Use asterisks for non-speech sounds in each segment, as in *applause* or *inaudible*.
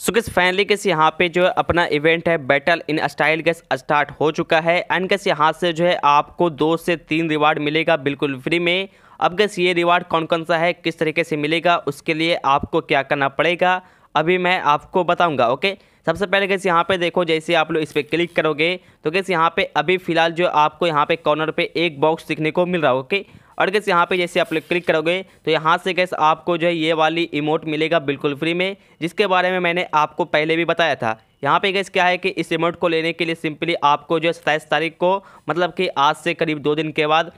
सो gas finally gas यहाँ पे जो है अपना इवेंट है battle in style guys start हो चुका है एंड गैस यहाँ से जो है आपको दो से तीन रिवार्ड मिलेगा बिल्कुल फ्री में अब गैस ये रिवार्ड कौन कौन सा है किस तरीके से मिलेगा उसके लिए आपको क्या करना पड़ेगा अभी मैं आपको बताऊंगा ओके सबसे पहले गैस यहाँ पे देखो जैसे आप लोग इस पर क्लिक करोगे तो गैस यहाँ पे अभी फ़िलहाल जो आपको यहाँ पे कॉर्नर पे एक बॉक्स दिखने को मिल रहा है ओके और गैस यहाँ पे जैसे आप क्लिक करोगे तो यहाँ से गैस आपको जो है ये वाली इमोट मिलेगा बिल्कुल फ्री में जिसके बारे में मैंने आपको पहले भी बताया था यहाँ पे गैस क्या है कि इस इमोट को लेने के लिए सिंपली आपको जो है सताईस तारीख को मतलब कि आज से करीब दो दिन के बाद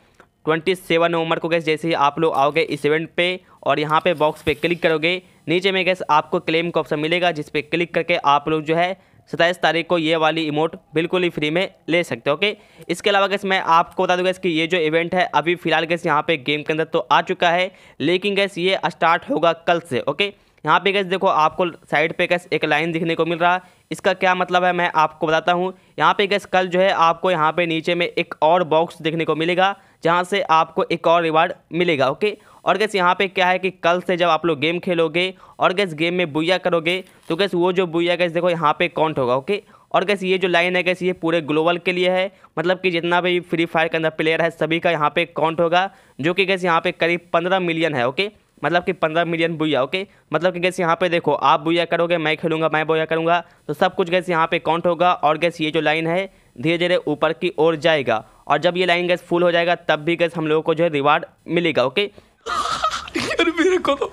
ट्वेंटी सेवन नवंबर को गैस जैसे ही आप लोग आओगे इस इवेंट पे और यहाँ पे बॉक्स पे क्लिक करोगे नीचे में गैस आपको क्लेम का ऑप्शन मिलेगा जिस पर क्लिक करके आप लोग जो है सत्ताईस तारीख को ये वाली इमोट बिल्कुल ही फ्री में ले सकते हो ओके इसके अलावा गैस मैं आपको बता दूँ गैस कि ये जो इवेंट है अभी फिलहाल गैस यहाँ पे गेम के अंदर तो आ चुका है लेकिन गैस ये स्टार्ट होगा कल से ओके यहाँ पे गैस देखो आपको साइड पे गैस एक लाइन दिखने को मिल रहा इसका क्या मतलब है मैं आपको बताता हूँ यहाँ पे गैस कल जो है आपको यहाँ पे नीचे में एक और बॉक्स देखने को मिलेगा जहाँ से आपको एक और रिवार्ड मिलेगा ओके और गैस यहाँ पे क्या है कि कल से जब आप लोग गेम खेलोगे और गैस गेम में बुया करोगे तो गैस वो जो बुया गैस देखो यहाँ पे काउंट होगा ओके और गैस ये जो लाइन है गैस ये पूरे ग्लोबल के लिए है मतलब कि जितना भी फ्री फायर के अंदर प्लेयर है सभी का यहाँ पे काउंट होगा जो कि गैस यहाँ पे करीब पंद्रह मिलियन है ओके मतलब कि पंद्रह मिलियन बुया ओके मतलब कि गैस यहाँ पे देखो आप बुया करोगे मैं खेलूँगा मैं बुया करूँगा तो सब कुछ गैस यहाँ पे काउंट होगा और गैस ये जो लाइन है धीरे धीरे ऊपर की ओर जाएगा और जब ये लाइन गैस फुल हो जाएगा तब भी गैस हम लोगों को जो है रिवार्ड मिलेगा ओके *laughs* यार मेरे को तो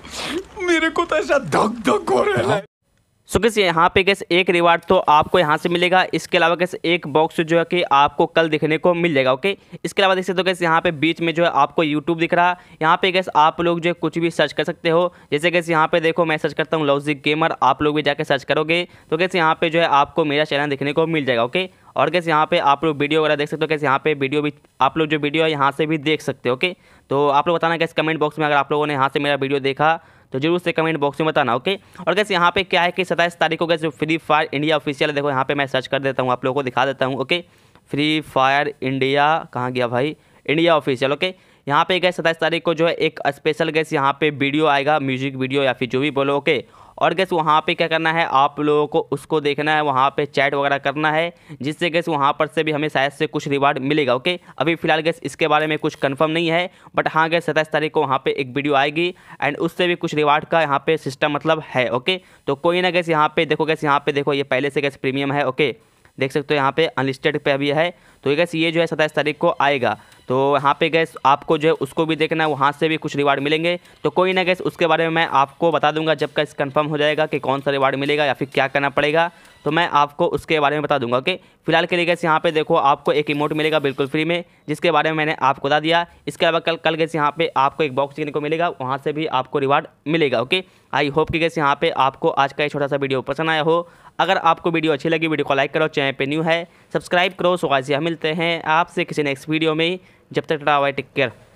मेरे को तो ऐसा धक धक हो रहा है सो so, कैसे यहाँ पे कैसे एक रिवार्ड तो आपको यहाँ से मिलेगा इसके अलावा कैसे एक बॉक्स जो है कि आपको कल देखने को मिल जाएगा ओके इसके अलावा देख सकते हो कैसे यहाँ पे बीच में जो है आपको यूट्यूब दिख रहा है यहाँ पे कैसे आप लोग जो है कुछ भी सर्च कर सकते हो जैसे कैसे यहाँ पे देखो मैं सर्च करता हूँ लवजिक गेमर आप लोग भी जाकर सर्च करोगे तो कैसे यहाँ पर जो है आपको मेरा चैनल देखने को मिल जाएगा ओके और कैसे यहाँ पे आप लोग वीडियो वगैरह देख सकते हो कैसे यहाँ पे वीडियो भी आप लोग जो वीडियो है यहाँ से भी देख सकते हो ओके तो आप लोग बताना कैसे कमेंट बॉक्स में अगर आप लोगों ने यहाँ से मेरा वीडियो देखा तो जरूर से कमेंट बॉक्स में बताना ओके और कैसे यहाँ पे क्या है कि सत्ताईस तारीख को कैसे फ्री फायर इंडिया ऑफिशियल देखो यहाँ पे मैं सर्च कर देता हूँ आप लोगों को दिखा देता हूँ ओके फ्री फायर इंडिया कहाँ गया भाई इंडिया ऑफिशियल ओके यहाँ पे गए सत्ताईस तारीख को जो है एक स्पेशल गैस यहाँ पे वीडियो आएगा म्यूजिक वीडियो या फिर जो भी बोलो ओके और गैस वहाँ पे क्या करना है आप लोगों को उसको देखना है वहाँ पे चैट वगैरह करना है जिससे गैस वहाँ पर से भी हमें शायद से कुछ रिवार्ड मिलेगा ओके अभी फिलहाल गैस इसके बारे में कुछ कन्फर्म नहीं है बट हाँ गैस सत्ताईस तारीख को वहाँ पर एक वीडियो आएगी एंड उससे भी कुछ रिवार्ड का यहाँ पर सिस्टम मतलब है ओके तो कोई ना गैस यहाँ पर देखो गैस यहाँ पर देखो ये पहले से गैस प्रीमियम है ओके देख सकते हो यहाँ पे अनलिस्टेड पे अभी है तो गैस ये जो है सत्ताईस तारीख को आएगा तो यहाँ पे गैस आपको जो है उसको भी देखना है वहाँ से भी कुछ रिवार्ड मिलेंगे तो कोई ना गैस उसके बारे में मैं आपको बता दूंगा जब गैस कंफर्म हो जाएगा कि कौन सा रिवार्ड मिलेगा या फिर क्या करना पड़ेगा तो मैं आपको उसके बारे में बता दूंगा ओके फिलहाल के लिए गैस यहाँ पे देखो आपको एक इमोट मिलेगा बिल्कुल फ्री में जिसके बारे में मैंने आपको बता दिया इसके अलावा कल कल गैस यहाँ पे आपको एक बॉक्स देखने को मिलेगा वहाँ से भी आपको रिवार्ड मिलेगा ओके आई होप कि गैस यहाँ पे आपको आज का ये छोटा सा वीडियो पसंद आया हो अगर आपको वीडियो अच्छी लगी वीडियो को लाइक करो चैनल पर न्यू है सब्सक्राइब करो सो आज मिलते हैं आपसे किसी नेक्स्ट वीडियो में जब तक टाटा बाय टेक केयर